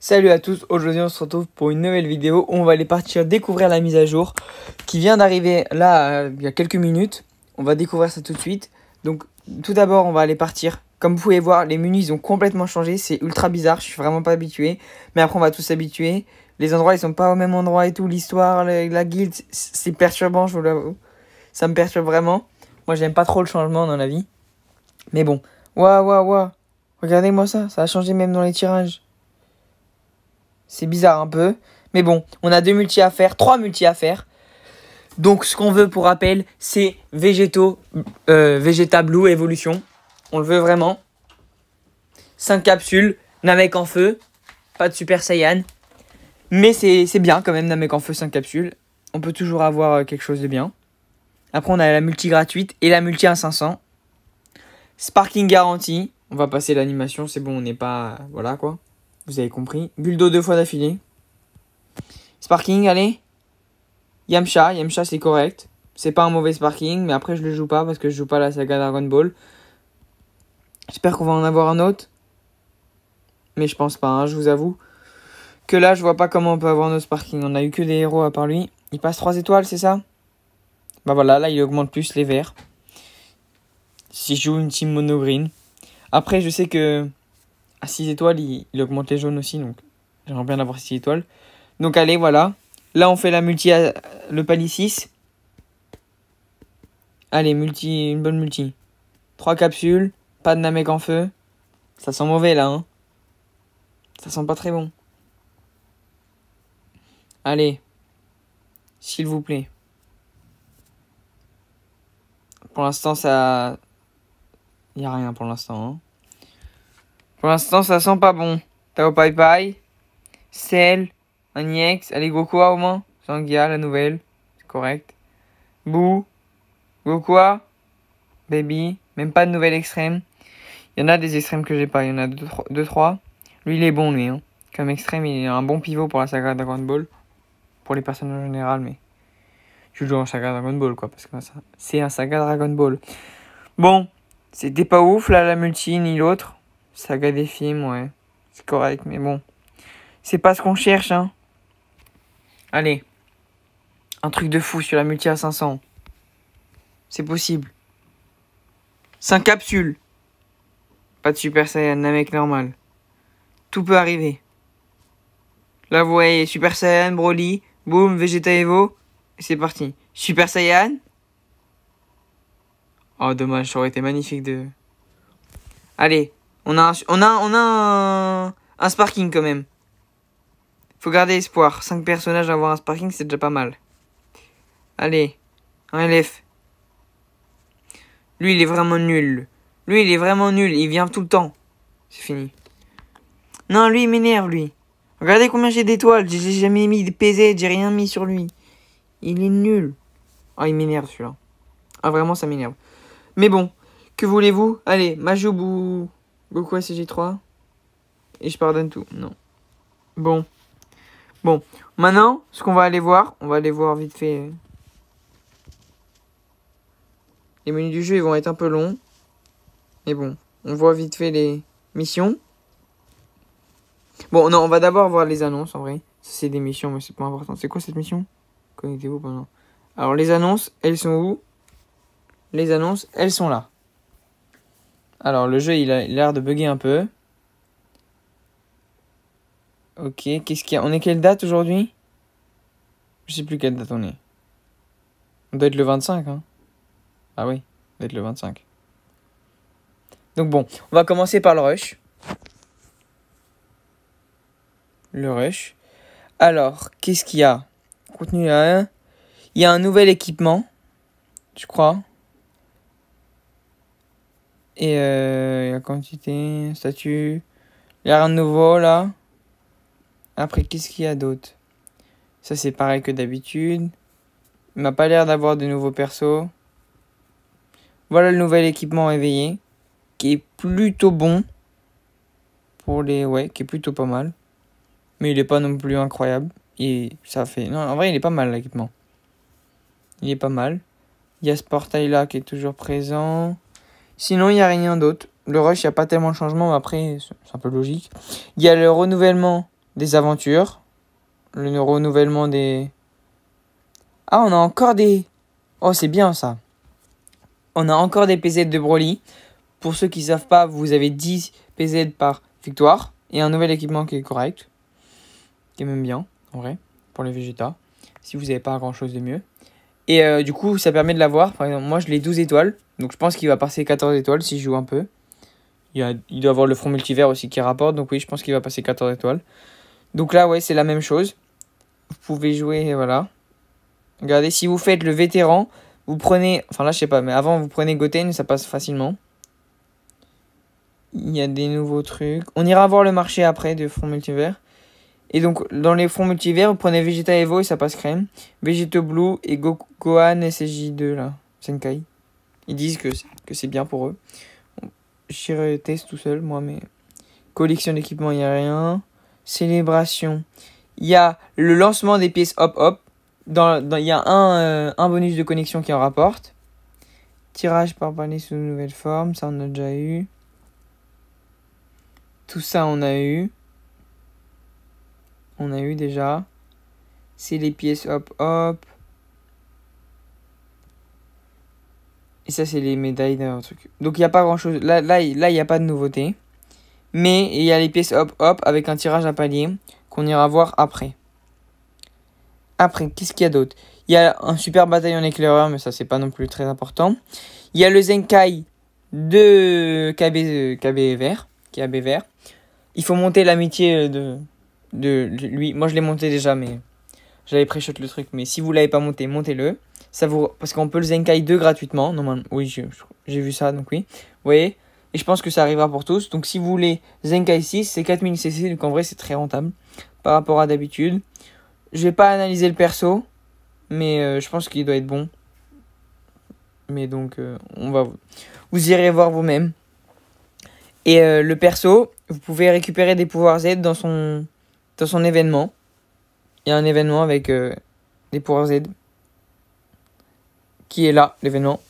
Salut à tous, aujourd'hui on se retrouve pour une nouvelle vidéo où on va aller partir découvrir la mise à jour qui vient d'arriver là euh, il y a quelques minutes. On va découvrir ça tout de suite. Donc tout d'abord on va aller partir. Comme vous pouvez voir, les menus ils ont complètement changé, c'est ultra bizarre, je suis vraiment pas habitué. Mais après on va tous s'habituer. Les endroits ils sont pas au même endroit et tout, l'histoire, la guilde, c'est perturbant je vous l'avoue. Ça me perturbe vraiment. Moi j'aime pas trop le changement dans la vie. Mais bon, waouh waouh waouh, regardez-moi ça, ça a changé même dans les tirages. C'est bizarre un peu. Mais bon, on a deux multi à faire, trois multi à faire. Donc ce qu'on veut pour rappel, c'est végétaux, euh, Vegeta Blue évolution. On le veut vraiment. 5 capsules, Namek en feu, pas de Super Saiyan. Mais c'est bien quand même, Namek en feu, 5 capsules. On peut toujours avoir euh, quelque chose de bien. Après, on a la multi gratuite et la multi à 500. Sparking garantie. On va passer l'animation, c'est bon, on n'est pas... Euh, voilà quoi. Vous avez compris. Buldo deux fois d'affilée. Sparking, allez. Yamcha, Yamcha c'est correct. C'est pas un mauvais sparking, mais après je le joue pas parce que je joue pas la saga Dragon Ball. J'espère qu'on va en avoir un autre. Mais je pense pas, hein, je vous avoue. Que là, je vois pas comment on peut avoir nos autre sparking. On a eu que des héros à part lui. Il passe 3 étoiles, c'est ça Bah voilà, là il augmente plus les verts. Si je joue une team green. Après, je sais que à 6 étoiles, il, augmente les jaunes aussi. Donc, j'aimerais bien avoir 6 étoiles. Donc, allez, voilà. Là, on fait la multi, euh, le palis 6. Allez, multi, une bonne multi. 3 capsules, pas de Namek en feu. Ça sent mauvais là, hein. Ça sent pas très bon. Allez, s'il vous plaît. Pour l'instant, ça. Y a rien pour l'instant, hein. Pour l'instant, ça sent pas bon. Tao Pai Pai, Cell, Aniex, allez Gokua au moins. Zangia, la nouvelle, c'est correct. Bou, Gokua, Baby, même pas de nouvelle extrême. Il y en a des extrêmes que j'ai pas, il y en a 2-3. Lui, il est bon, lui. Hein. Comme extrême, il est un bon pivot pour la saga Dragon Ball. Pour les personnes en général, mais. Je joue en saga Dragon Ball, quoi, parce que c'est un saga Dragon Ball. Bon, c'était pas ouf, là, la multi, ni l'autre saga des films, ouais. C'est correct, mais bon. C'est pas ce qu'on cherche, hein. Allez. Un truc de fou sur la multi à 500. C'est possible. Cinq capsules. Pas de Super Saiyan, un mec normal. Tout peut arriver. Là, vous voyez Super Saiyan, Broly, boum, Vegeta Evo. c'est parti. Super Saiyan. Oh, dommage, ça aurait été magnifique de... Allez, on a, un, on a, un, sparking quand même. Faut garder espoir. Cinq personnages à avoir un sparking, c'est déjà pas mal. Allez, un LF. Lui, il est vraiment nul. Lui, il est vraiment nul. Il vient tout le temps. C'est fini. Non, lui, il m'énerve, lui. Regardez combien j'ai d'étoiles. J'ai jamais mis de PZ. J'ai rien mis sur lui. Il est nul. oh, il m'énerve, celui-là. Ah, vraiment, ça m'énerve. Mais bon, que voulez-vous Allez, Majobou. Goku à CG3. Et je pardonne tout. Non. Bon. Bon. Maintenant, ce qu'on va aller voir, on va aller voir vite fait. Euh, les menus du jeu, ils vont être un peu longs. Mais bon, on voit vite fait les missions. Bon, non, on va d'abord voir les annonces en vrai. C'est des missions, mais c'est pas important. C'est quoi cette mission Connectez-vous pendant. Alors, les annonces, elles sont où Les annonces, elles sont là. Alors, le jeu, il a l'air de bugger un peu. Ok, qu'est-ce qu'il y a On est quelle date aujourd'hui Je sais plus quelle date on est. On doit être le 25, hein Ah oui, on doit être le 25. Donc bon, on va commencer par le rush. Le rush. Alors, qu'est-ce qu'il y a Contenu à... Il y a un nouvel équipement, je crois. Et la quantité, statut. Il y a nouveau là. Après, qu'est-ce qu'il y a d'autre Ça, c'est pareil que d'habitude. Il m'a pas l'air d'avoir de nouveaux persos. Voilà le nouvel équipement éveillé. Qui est plutôt bon. Pour les. Ouais, qui est plutôt pas mal. Mais il est pas non plus incroyable. Et ça fait. Non, en vrai, il est pas mal l'équipement. Il est pas mal. Il y a ce portail là qui est toujours présent. Sinon, il n'y a rien d'autre. Le rush, il n'y a pas tellement de changements, mais après, c'est un peu logique. Il y a le renouvellement des aventures. Le renouvellement des... Ah, on a encore des... Oh, c'est bien ça. On a encore des PZ de Broly. Pour ceux qui ne savent pas, vous avez 10 PZ par victoire. Et un nouvel équipement qui est correct. Qui est même bien, en vrai, pour les Vegeta. Si vous n'avez pas grand-chose de mieux. Et euh, du coup, ça permet de l'avoir. Par exemple, moi, je l'ai 12 étoiles. Donc, je pense qu'il va passer 14 étoiles si je joue un peu. Il, y doit avoir le front multivers aussi qui rapporte. Donc, oui, je pense qu'il va passer 14 étoiles. Donc là, ouais, c'est la même chose. Vous pouvez jouer, voilà. Regardez, si vous faites le vétéran, vous prenez... Enfin, là, je sais pas. Mais avant, vous prenez Goten, ça passe facilement. Il y a des nouveaux trucs. On ira voir le marché après de front multivers. Et donc, dans les fronts multivers, vous prenez Vegeta Evo et ça passe crème. Vegeto Blue et Gohan ssj 2 là, Senkai. Ils disent que, que c'est bien pour eux. J'irai le test tout seul, moi, mais... Collection d'équipements, il n'y a rien. Célébration. Il y a le lancement des pièces hop-hop. Il dans, y a un, euh, un bonus de connexion qui en rapporte. Tirage par panier sous nouvelle forme, ça on a déjà eu. Tout ça on a eu on a eu déjà. C'est les pièces hop hop. Et ça, c'est les médailles d'un truc. Donc, il n'y a pas grand chose. Là, il n'y a pas de nouveauté. Mais il y a les pièces hop hop avec un tirage à palier qu'on ira voir après. Après, qu'est-ce qu'il y a d'autre Il y a un super bataillon éclaireur, mais ça, c'est pas non plus très important. Il y a le Zenkai de KB, euh, KB vert. KB vert. Il faut monter l'amitié euh, de, lui. Moi, je l'ai monté déjà, mais j'avais pré-shot le truc. Mais si vous l'avez pas monté, montez-le. Ça vous... Parce qu'on peut le Zenkai 2 gratuitement. oui, j'ai vu ça, donc oui. Vous voyez Et je pense que ça arrivera pour tous. Donc si vous voulez Zenkai 6, c'est 4000 CC. Donc en vrai, c'est très rentable par rapport à d'habitude. Je vais pas analyser le perso. Mais euh, je pense qu'il doit être bon. Mais donc, euh, on va... Vous irez voir vous-même. Et euh, le perso, vous pouvez récupérer des pouvoirs Z dans son dans son événement, il y a un événement avec euh, les des pouvoirs Z qui est là, l'événement.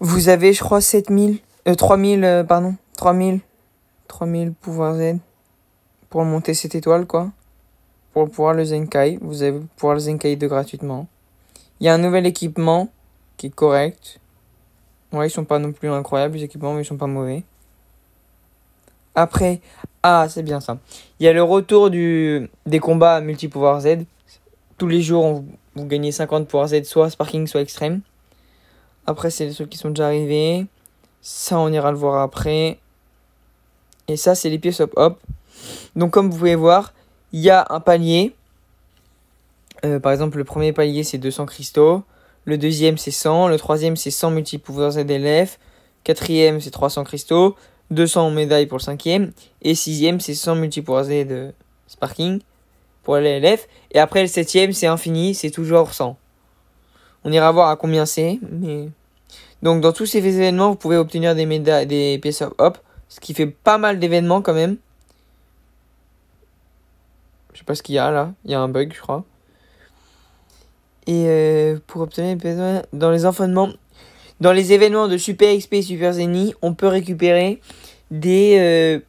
Vous avez, je crois, 7000, 3000, euh, euh, pardon, 3000, 3000 pouvoirs Z pour monter cette étoile, quoi. Pour pouvoir le Zenkai, vous avez pouvoir le Zenkai de gratuitement. Il y a un nouvel équipement qui est correct. Ouais, ils sont pas non plus incroyables les équipements, mais ils sont pas mauvais. Après, ah, c'est bien ça. Il y a le retour du, des combats multi-pouvoir Z. Tous les jours, vous gagnez 50 pouvoirs Z, soit Sparking, soit Extrême. Après, c'est trucs qui sont déjà arrivés. Ça, on ira le voir après. Et ça, c'est les pièces Hop Hop. Donc, comme vous pouvez voir, il y a un palier. Euh, par exemple, le premier palier, c'est 200 cristaux. Le deuxième, c'est 100. Le troisième, c'est 100 multi-pouvoirs Z LF. Quatrième, c'est 300 cristaux. 200 médailles pour le cinquième. Et sixième, c'est 100 multipoisés de sparking pour l'élève. Et après, le septième, c'est infini, c'est toujours 100. On ira voir à combien c'est, mais... Donc, dans tous ces événements, vous pouvez obtenir des médailles, des pièces hop, ce qui fait pas mal d'événements quand même. Je sais pas ce qu'il y a là, il y a un bug, je crois. Et euh, pour obtenir des pièces dans les enfantements, dans les événements de Super XP et Super Zeny, on peut récupérer des,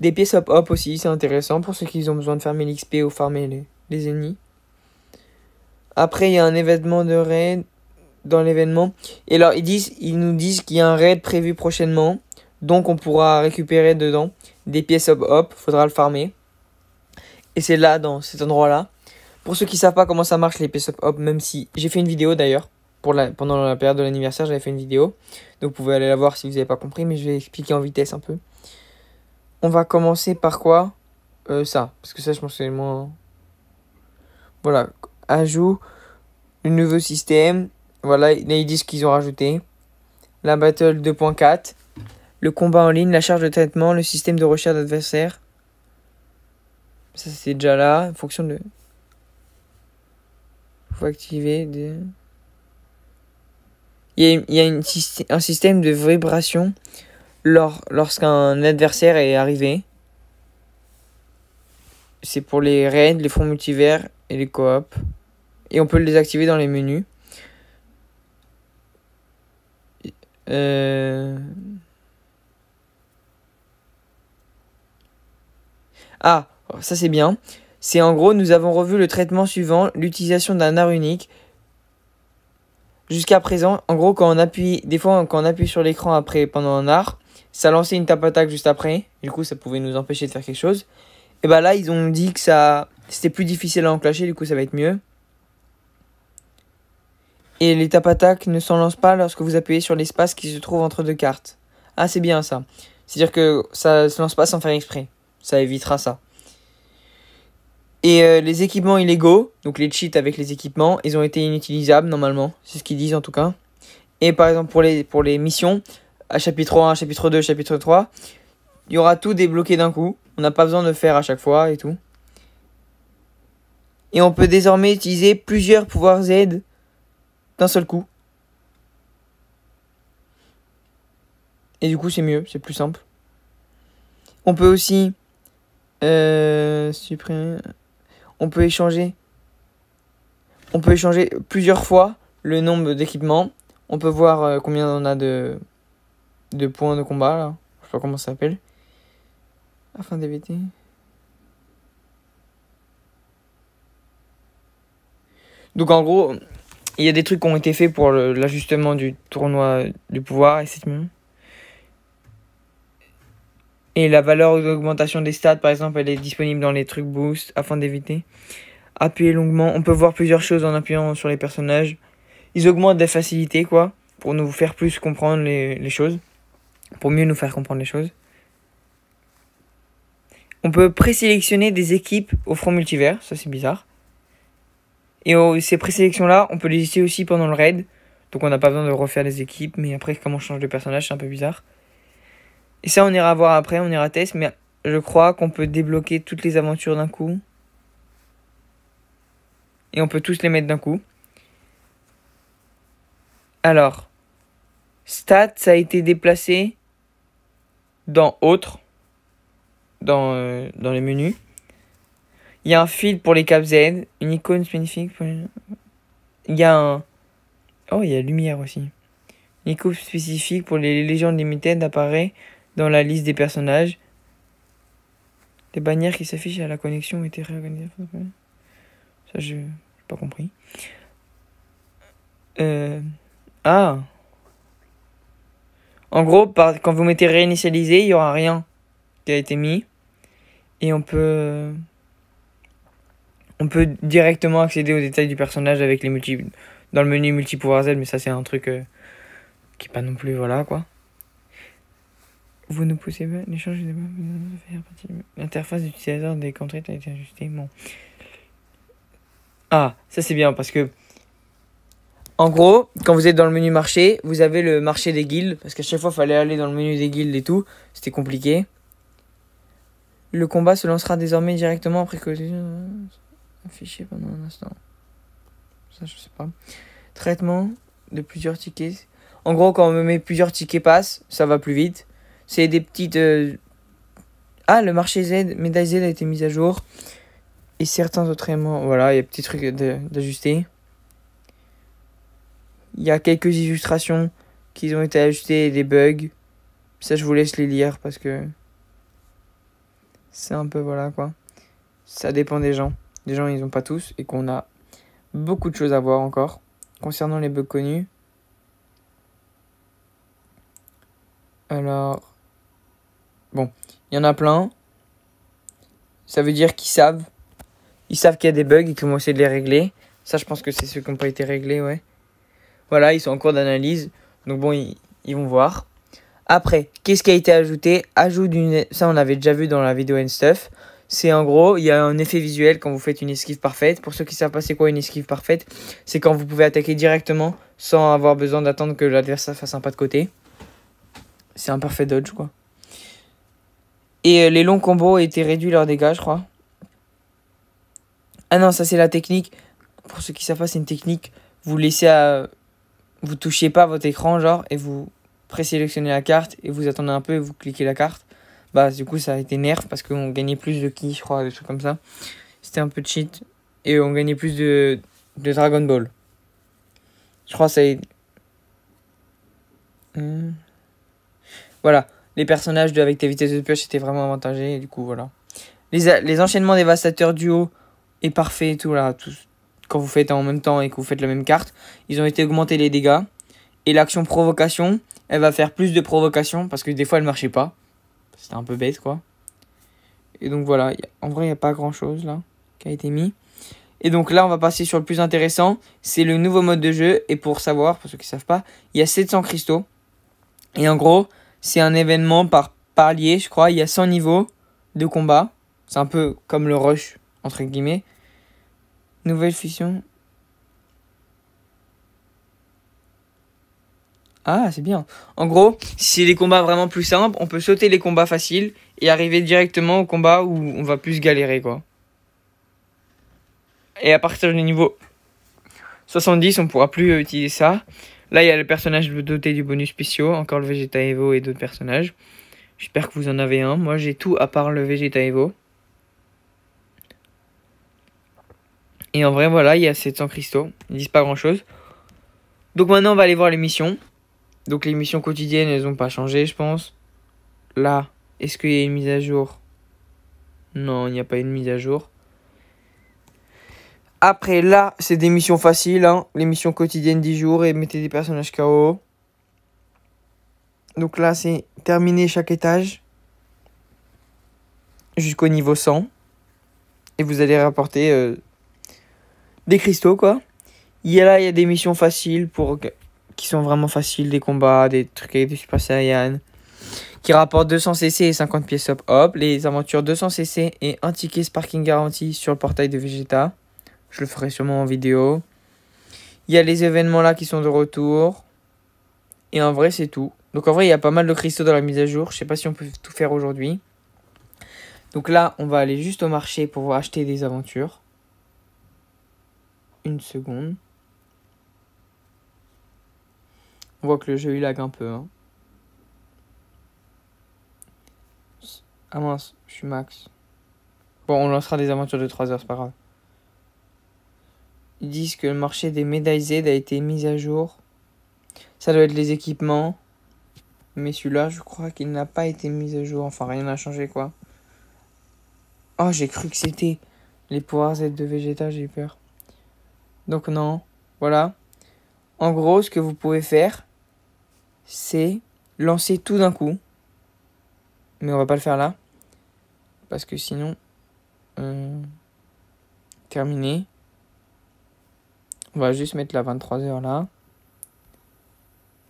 euh, pièces hop-hop aussi. C'est intéressant pour ceux qui ont besoin de farmer l'XP ou farmer les, les ennemis. Après, il y a un événement de raid dans l'événement. Et alors, ils, disent, ils nous disent qu'il y a un raid prévu prochainement. Donc, on pourra récupérer dedans des pièces hop-hop. Faudra le farmer. Et c'est là, dans cet endroit-là. Pour ceux qui savent pas comment ça marche les pièces hop-hop, même si j'ai fait une vidéo d'ailleurs pendant la période de l'anniversaire, j'avais fait une vidéo. Donc vous pouvez aller la voir si vous n'avez pas compris, mais je vais expliquer en vitesse un peu. On va commencer par quoi euh, Ça, parce que ça, je pense que c'est moins... Voilà, ajout, le nouveau système. Voilà, là, ils disent qu'ils ont rajouté. La battle 2.4, le combat en ligne, la charge de traitement, le système de recherche d'adversaire. Ça, c'est déjà là, en fonction de... Faut activer des... Il y a, un système de vibration lors, lorsqu'un adversaire est arrivé. C'est pour les raids, les fronts multivers et les coops Et on peut les activer dans les menus. Euh. Ah, ça c'est bien. C'est en gros, nous avons revu le traitement suivant, l'utilisation d'un art unique Jusqu'à présent, en gros, quand on appuie, des fois, quand on appuie sur l'écran après, pendant un art, ça lançait une tape attaque juste après. Du coup, ça pouvait nous empêcher de faire quelque chose. Et bah là, ils ont dit que ça, c'était plus difficile à enclencher, du coup, ça va être mieux. Et les tapes attaques ne s'en lancent pas lorsque vous appuyez sur l'espace qui se trouve entre deux cartes. Ah, c'est bien ça. C'est-à-dire que ça se lance pas sans faire exprès. Ça évitera ça. Et euh, les équipements illégaux, donc les cheats avec les équipements, ils ont été inutilisables normalement, c'est ce qu'ils disent en tout cas. Et par exemple pour les, pour les missions, à chapitre 1, chapitre 2, chapitre 3, il y aura tout débloqué d'un coup. On n'a pas besoin de faire à chaque fois et tout. Et on peut désormais utiliser plusieurs pouvoirs Z d'un seul coup. Et du coup c'est mieux, c'est plus simple. On peut aussi euh, supprimer on peut échanger. On peut échanger plusieurs fois le nombre d'équipements. On peut voir euh, combien on a de, de points de combat, là. Je sais pas comment ça s'appelle. Afin ah, d'éviter. Donc en gros, il y a des trucs qui ont été faits pour l'ajustement du tournoi du pouvoir, et etc. Et la valeur d'augmentation des stats, par exemple, elle est disponible dans les trucs boost afin d'éviter. Appuyer longuement, on peut voir plusieurs choses en appuyant sur les personnages. Ils augmentent des facilités, quoi, pour nous faire plus comprendre les, choses, pour mieux nous faire comprendre les choses. On peut présélectionner des équipes au front multivers, ça c'est bizarre. Et ces présélections-là, on peut les utiliser aussi pendant le raid. Donc on n'a pas besoin de refaire les équipes, mais après, comment on change de personnage, c'est un peu bizarre. Et ça, on ira voir après, on ira test, mais je crois qu'on peut débloquer toutes les aventures d'un coup. Et on peut tous les mettre d'un coup. Alors, stats, ça a été déplacé dans autres, dans, euh, dans les menus. Il y a un fil pour les caps Z, une icône spécifique. Pour... Il y a un. Oh, il y a lumière aussi. Une icône spécifique pour les légendes limitées apparaît dans la liste des personnages, les bannières qui s'affichent à la connexion ont été réorganisées. Ça, je n'ai pas compris. Euh, ah En gros, quand vous mettez réinitialiser, il n'y aura rien qui a été mis. Et on peut... On peut directement accéder aux détails du personnage avec les multi... dans le menu multi-pouvoir Z, mais ça c'est un truc euh, qui est pas non plus... Voilà quoi. Vous ne poussez pas l'échange de L'interface d'utilisateur des contrées a été ajustée. Ah, ça c'est bien parce que. En gros, quand vous êtes dans le menu marché, vous avez le marché des guildes. Parce qu'à chaque fois, il fallait aller dans le menu des guildes et tout. C'était compliqué. Le combat se lancera désormais directement après que. Euh, Affiché pendant un instant. Ça, je sais pas. Traitement de plusieurs tickets. En gros, quand on me met plusieurs tickets passe, ça va plus vite. C'est des petites... Euh, ah, le marché Z, médaille Z a été mis à jour. Et certains autres aimants, voilà, il y a petits trucs d'ajuster. Il y a quelques illustrations qui ont été ajustées, des bugs. Ça, je vous laisse les lire parce que... C'est un peu, voilà, quoi. Ça dépend des gens. Des gens, ils n'ont pas tous et qu'on a beaucoup de choses à voir encore concernant les bugs connus. Alors, Bon, il y en a plein. Ça veut dire qu'ils savent. Ils savent qu'il y a des bugs et commencent à de les régler. Ça, je pense que c'est ceux qui n'ont pas été réglés, ouais. Voilà, ils sont en cours d'analyse. Donc bon, ils, vont voir. Après, qu'est-ce qui a été ajouté Ajout d'une... Ça, on avait déjà vu dans la vidéo and stuff. C'est en gros, il y a un effet visuel quand vous faites une esquive parfaite. Pour ceux qui savent pas c'est quoi une esquive parfaite, c'est quand vous pouvez attaquer directement sans avoir besoin d'attendre que l'adversaire fasse un pas de côté. C'est un parfait dodge, quoi. Et euh, les longs combos étaient réduits leurs dégâts, je crois. Ah non, ça c'est la technique. Pour ceux qui savent pas, c'est une technique. Vous laissez à... Vous touchez pas votre écran, genre, et vous présélectionnez la carte, et vous attendez un peu, et vous cliquez la carte. Bah, du coup, ça a été nerf, parce qu'on gagnait plus de ki, je crois, des trucs comme ça. C'était un peu cheat. Et on gagnait plus de, Dragon Ball. Je crois que ça a... Hmm. Voilà les personnages de, avec tes vitesses de pioche étaient vraiment avantagés. Et du coup, voilà. Les, enchaînements dévastateurs du haut est parfait tout là. Tout, quand vous faites en même temps et que vous faites la même carte, ils ont été augmentés les dégâts. Et l'action provocation, elle va faire plus de provocation parce que des fois elle marchait pas. C'était un peu bête quoi. Et donc voilà, en vrai il n'y a pas grand chose là qui a été mis. Et donc là, on va passer sur le plus intéressant, c'est le nouveau mode de jeu. Et pour savoir, pour ceux qui ne savent pas, il y a 700 cristaux. Et en gros, c'est un événement par palier, je crois. Il y a 100 niveaux de combat. C'est un peu comme le rush, entre guillemets. Nouvelle fusion. Ah, c'est bien. En gros, si les combats vraiment plus simples, on peut sauter les combats faciles et arriver directement au combat où on va plus galérer, quoi. Et à partir du niveau 70, on pourra plus utiliser ça. Là, il y a le personnage doté du bonus spéciaux, encore le Vegeta Evo et d'autres personnages. J'espère que vous en avez un. Moi, j'ai tout à part le Vegeta Evo. Et en vrai, voilà, il y a 700 cristaux. Ils disent pas grand-chose. Donc maintenant, on va aller voir les missions. Donc les missions quotidiennes, elles n'ont pas changé, je pense. Là, est-ce qu'il y a une mise à jour Non, il n'y a pas une mise à jour. Après, là, c'est des missions faciles. Hein. Les missions quotidiennes 10 jours et mettez des personnages KO. Donc là, c'est terminer chaque étage jusqu'au niveau 100. Et vous allez rapporter euh, des cristaux, quoi. Il y a là, il y a des missions faciles pour qui sont vraiment faciles, des combats, des trucs avec des Super Saiyan, qui rapportent 200 CC et 50 pièces hop hop, les aventures 200 CC et un ticket Sparking Garanti sur le portail de Vegeta. Je le ferai sûrement en vidéo. Il y a les événements là qui sont de retour. Et en vrai, c'est tout. Donc en vrai, il y a pas mal de cristaux dans la mise à jour. Je sais pas si on peut tout faire aujourd'hui. Donc là, on va aller juste au marché pour acheter des aventures. Une seconde. On voit que le jeu il lag un peu. Hein. Ah mince, je suis max. Bon, on lancera des aventures de 3 heures, c'est pas grave. Ils disent que le marché des médailles Z a été mis à jour. Ça doit être les équipements. Mais celui-là, je crois qu'il n'a pas été mis à jour. Enfin, rien n'a changé, quoi. Oh, j'ai cru que c'était les pouvoirs Z de Vegeta, j'ai eu peur. Donc non, voilà. En gros, ce que vous pouvez faire, c'est lancer tout d'un coup. Mais on va pas le faire là. Parce que sinon... Euh, terminé. On va juste mettre la 23h là.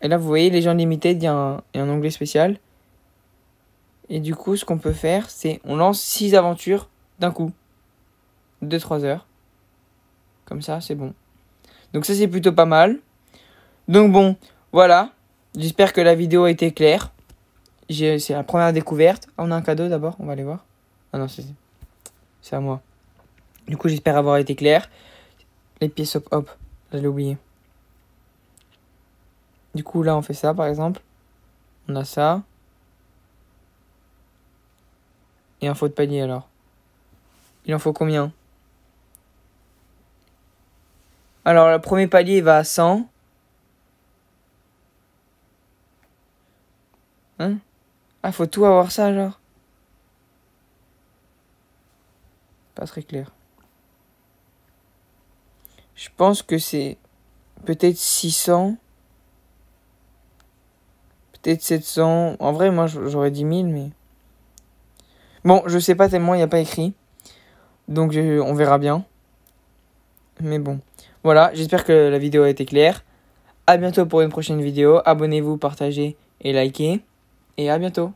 Et là, vous voyez, les gens limités, il y, a un, onglet spécial. Et du coup, ce qu'on peut faire, c'est on lance 6 aventures d'un coup. 2 3 heures. Comme ça, c'est bon. Donc ça, c'est plutôt pas mal. Donc bon, voilà. J'espère que la vidéo a été claire. C'est la première découverte. Ah, on a un cadeau d'abord, on va aller voir. Ah non, c'est à moi. Du coup, j'espère avoir été clair. Les pièces hop hop. J'allais oublier. Du coup, là, on fait ça, par exemple. On a ça. Et un faux de palier, alors. Il en faut combien Alors, le premier palier va à 100. Hein Ah, faut tout avoir ça, alors Pas très clair. Je pense que c'est peut-être 600. Peut-être 700. En vrai, moi, j'aurais dit 1000, mais... Bon, je sais pas tellement, il n'y a pas écrit. Donc, on verra bien. Mais bon. Voilà, j'espère que la vidéo a été claire. A bientôt pour une prochaine vidéo. Abonnez-vous, partagez et likez. Et à bientôt.